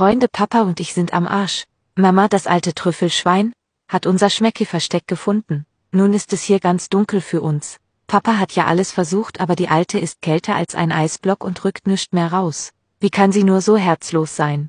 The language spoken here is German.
Freunde Papa und ich sind am Arsch. Mama, das alte Trüffelschwein, hat unser Schmecki-Versteck gefunden. Nun ist es hier ganz dunkel für uns. Papa hat ja alles versucht, aber die Alte ist kälter als ein Eisblock und rückt nicht mehr raus. Wie kann sie nur so herzlos sein?